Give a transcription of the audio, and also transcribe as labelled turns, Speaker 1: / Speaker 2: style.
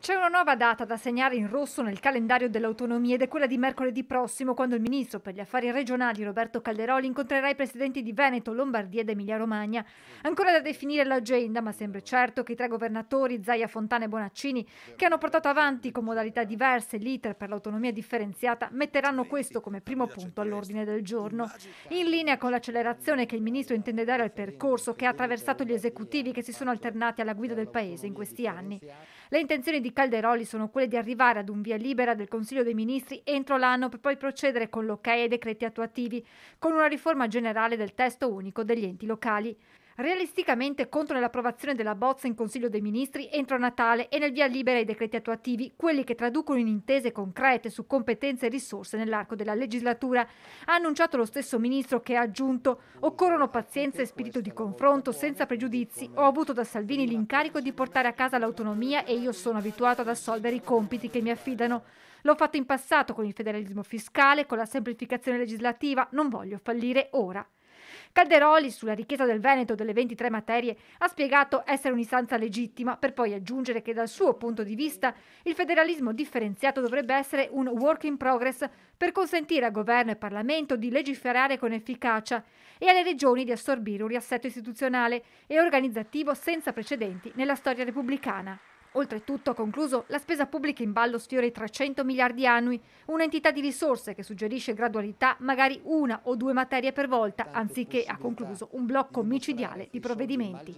Speaker 1: C'è una nuova data da segnare in rosso nel calendario dell'autonomia ed è quella di mercoledì prossimo quando il ministro per gli affari regionali Roberto Calderoli incontrerà i presidenti di Veneto, Lombardia ed Emilia-Romagna. Ancora da definire l'agenda, ma sembra certo che i tre governatori, Zaia, Fontana e Bonaccini, che hanno portato avanti con modalità diverse l'iter per l'autonomia differenziata, metteranno questo come primo punto all'ordine del giorno. In linea con l'accelerazione che il ministro intende dare al percorso che ha attraversato gli esecutivi che si sono alternati alla guida del Paese in questi anni. Le intenzioni di di Calderoli sono quelle di arrivare ad un via libera del Consiglio dei Ministri entro l'anno per poi procedere con l'ok ai decreti attuativi, con una riforma generale del testo unico degli enti locali. Realisticamente, contro l'approvazione della bozza in Consiglio dei Ministri entro Natale e nel via libera ai decreti attuativi, quelli che traducono in intese concrete su competenze e risorse nell'arco della legislatura, ha annunciato lo stesso ministro che ha aggiunto occorrono pazienza e spirito di confronto senza pregiudizi. Ho avuto da Salvini l'incarico di portare a casa l'autonomia e io sono abituato ad assolvere i compiti che mi affidano. L'ho fatto in passato con il federalismo fiscale, con la semplificazione legislativa, non voglio fallire ora. Calderoli, sulla richiesta del Veneto delle 23 materie, ha spiegato essere un'istanza legittima, per poi aggiungere che dal suo punto di vista il federalismo differenziato dovrebbe essere un work in progress per consentire a governo e Parlamento di legiferare con efficacia e alle regioni di assorbire un riassetto istituzionale e organizzativo senza precedenti nella storia repubblicana. Oltretutto, ha concluso, la spesa pubblica in ballo sfiora i 300 miliardi annui, un'entità di risorse che suggerisce gradualità, magari una o due materie per volta, anziché, ha concluso, un blocco micidiale di provvedimenti.